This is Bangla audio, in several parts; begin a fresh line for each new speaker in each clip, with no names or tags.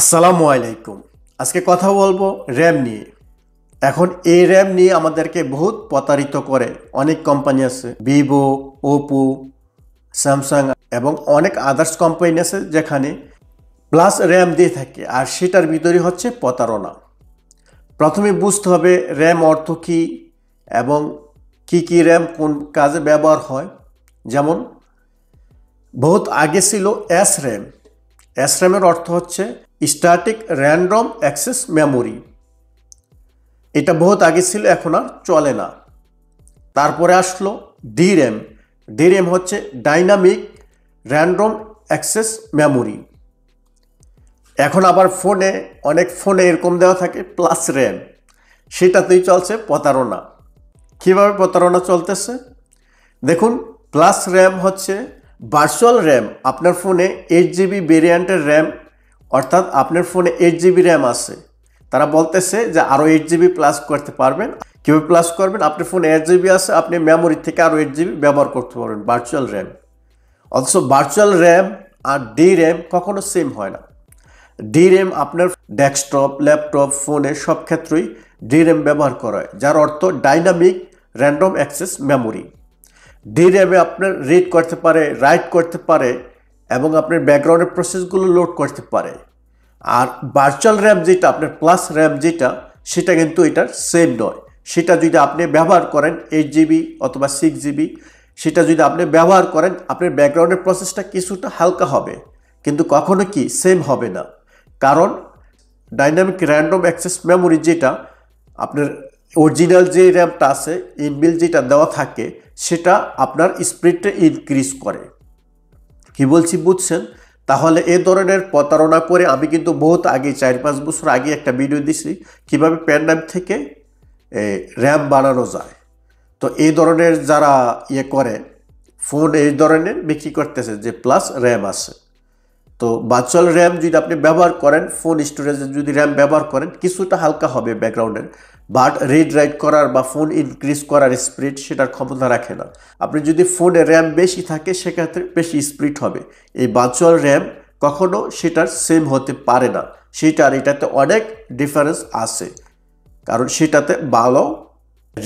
আসসালামু আলাইকুম আজকে কথা বলবো র্যাম নিয়ে এখন এই র্যাম নিয়ে আমাদেরকে বহুত প্রতারিত করে অনেক কোম্পানি আছে ভিভো ওপো স্যামসাং এবং অনেক আদার্স কোম্পানি আছে যেখানে প্লাস র্যাম দিয়ে থাকে আর সেটার ভিতরে হচ্ছে প্রতারণা প্রথমে বুঝতে হবে র্যাম অর্থ কী এবং কি কি র্যাম কোন কাজে ব্যবহার হয় যেমন বহুত আগে ছিল এস র্যাম এস র্যামের অর্থ হচ্ছে স্ট্যাটিক র্যান্ডম অ্যাক্সেস মেমোরি এটা বহুত আগে ছিল এখন আর চলে না তারপরে আসলো ডিরেম ডিরেম হচ্ছে ডাইনামিক র্যান্ডম অ্যাক্সেস মেমোরি এখন আবার ফোনে অনেক ফোনে এরকম দেওয়া থাকে প্লাস র্যাম সেটাতেই চলছে প্রতারণা কীভাবে প্রতারণা চলতেছে দেখুন প্লাস র্যাম হচ্ছে ভার্চুয়াল র্যাম আপনার ফোনে এইট জিবি ভেরিয়েন্টের র্যাম অর্থাৎ আপনার ফোনে এইট জিবি র্যাম আছে তারা বলতেছে যে আরও এইট জিবি প্লাস করতে পারবেন কীভাবে প্লাস করবেন আপনার ফোনে এইট জিবি আছে আপনি মেমোরি থেকে আরও এইট জিবি ব্যবহার করতে পারবেন ভার্চুয়াল র্যাম অথচ ভার্চুয়াল র্যাম আর ডি র্যাম কখনো সেম হয় না ডি র্যাম আপনার ডেস্কটপ ল্যাপটপ ফোনে সব ক্ষেত্রেই ডি র্যাম ব্যবহার করা হয় যার অর্থ dynamic random access memory D র্যামে আপনার রিড করতে পারে রাইট করতে পারে এবং আপনার ব্যাকগ্রাউন্ডের প্রসেসগুলো লোড করতে পারে আর ভার্চুয়াল র্যাম যেটা আপনার প্লাস র্যাম যেটা সেটা কিন্তু এটার সেম নয় সেটা যদি আপনি ব্যবহার করেন এইট জিবি অথবা সিক্স জিবি সেটা যদি আপনি ব্যবহার করেন আপনার ব্যাকগ্রাউন্ডের প্রসেসটা কিছুটা হালকা হবে কিন্তু কখনো কি সেম হবে না কারণ ডাইনামিক র্যান্ডম অ্যাক্সেস মেমোরি যেটা আপনার অরিজিনাল যে র্যামটা আছে ইনবিল যেটা দেওয়া থাকে সেটা আপনার স্পিডটা ইনক্রিজ করে কি বলছি বুঝছেন তাহলে এ ধরনের প্রতারণা করে আমি কিন্তু বহুত আগে চার পাঁচ বছর আগে একটা ভিডিও দিছি কিভাবে প্যান্ডাম থেকে র্যাম বানানো যায় তো এই ধরনের যারা ইয়ে করে ফোন এই ধরনের বিক্রি করতেছে যে প্লাস র্যাম আছে তো ভার্চুয়াল র্যাম যদি আপনি ব্যবহার করেন ফোন স্টোরেজে যদি র্যাম ব্যবহার করেন কিছুটা হালকা হবে ব্যাকগ্রাউন্ডের বাট রিড রাইট করার বা ফোন ইনক্রিজ করার স্পিড সেটার ক্ষমতা রাখে না আপনি যদি ফোনে র্যাম বেশি থাকে সেক্ষেত্রে বেশি স্পিড হবে এই ভার্চুয়াল র্যাম কখনো সেটার সেম হতে পারে না সেটার এটাতে অনেক ডিফারেন্স আছে কারণ সেটাতে ভালো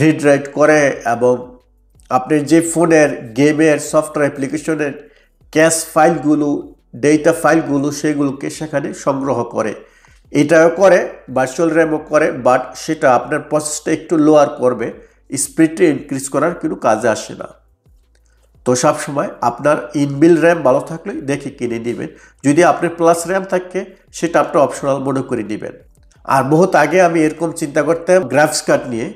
রিড রাইট করে এবং আপনি যে ফোনের গেমের সফটওয়্যার অ্যাপ্লিকেশনের ক্যাশ ফাইলগুলো ডেটা ফাইলগুলো সেগুলোকে সেখানে সংগ্রহ করে এটাও করে ভার্চুয়াল র্যামও করে বাট সেটা আপনার প্রসেসটা একটু লোয়ার করবে স্পিডটা ইনক্রিজ করার কিন্তু কাজে আসে না তো সবসময় আপনার ইনবিল র্যাম ভালো থাকলে দেখে কিনে নেবেন যদি আপনার প্লাস র্যাম থাকে সেটা আপনার অপশনাল মনে করে নেবেন আর বহুত আগে আমি এরকম চিন্তা করতাম গ্রাফিক্স কার্ড নিয়ে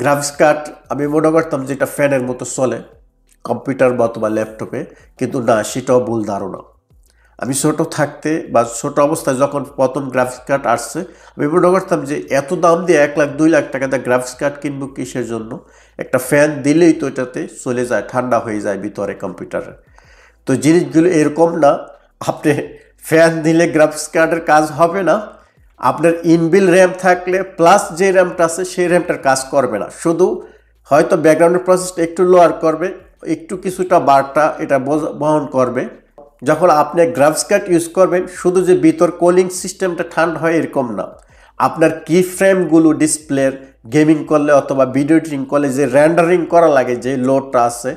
গ্রাফিক্স কার্ড আমি মনে করতাম যেটা ফ্যানের মতো চলে কম্পিউটার বা তোমার ল্যাপটপে কিন্তু না সেটাও ভুল ধারণা আমি ছোট থাকতে বা ছোট অবস্থায় যখন প্রথম গ্রাফিক্স কার্ড আসছে আমি মনে করতাম যে এত দাম দিয়ে এক লাখ দুই লাখ টাকা দিয়ে গ্রাফিক্স কার্ড কিনবো কিসের জন্য একটা ফ্যান দিলেই তো এটাতে চলে যায় ঠান্ডা হয়ে যায় ভিতরে কম্পিউটারে তো জিনিসগুলো এরকম না আপনি ফ্যান দিলে গ্রাফিক্স কার্ডের কাজ হবে না আপনার ইনবিল র্যাম থাকলে প্লাস যে র্যামটা আছে সেই র্যামটার কাজ করবে না শুধু হয়তো ব্যাকগ্রাউন্ডের প্রসেসটা একটু লোয়ার করবে একটু কিছুটা বারটা এটা বহন করবে যখন আপনি গ্রাফস কাট ইউজ করবেন শুধু যে ভিতর কুলিং সিস্টেমটা ঠান্ডা হয় এরকম না আপনার কি ফ্রেমগুলো ডিসপ্লের গেমিং করলে অথবা ভিডিও এডিটিং করলে যে র্যান্ডারিং করা লাগে যে লোডটা আছে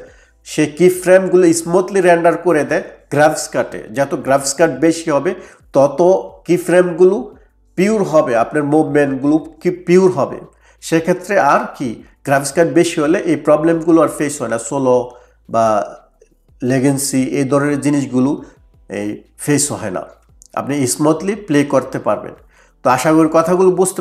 সে কি ফ্রেমগুলো স্মুথলি র্যান্ডার করে দেয় গ্রাফস কাটে যত গ্রাফস কাট বেশি হবে তত কি ফ্রেমগুলো পিওর হবে আপনার মুভমেন্টগুলো কি পিওর হবে সেক্ষেত্রে আর কি গ্রাফস কার্ড বেশি হলে এই প্রবলেমগুলো আর ফেস হয় না সোলো বা লেগেন্সি এই ধরনের জিনিসগুলো এই ফেস হয় না আপনি স্মুথলি প্লে করতে পারবেন তো আশা করি কথাগুলো বুঝতে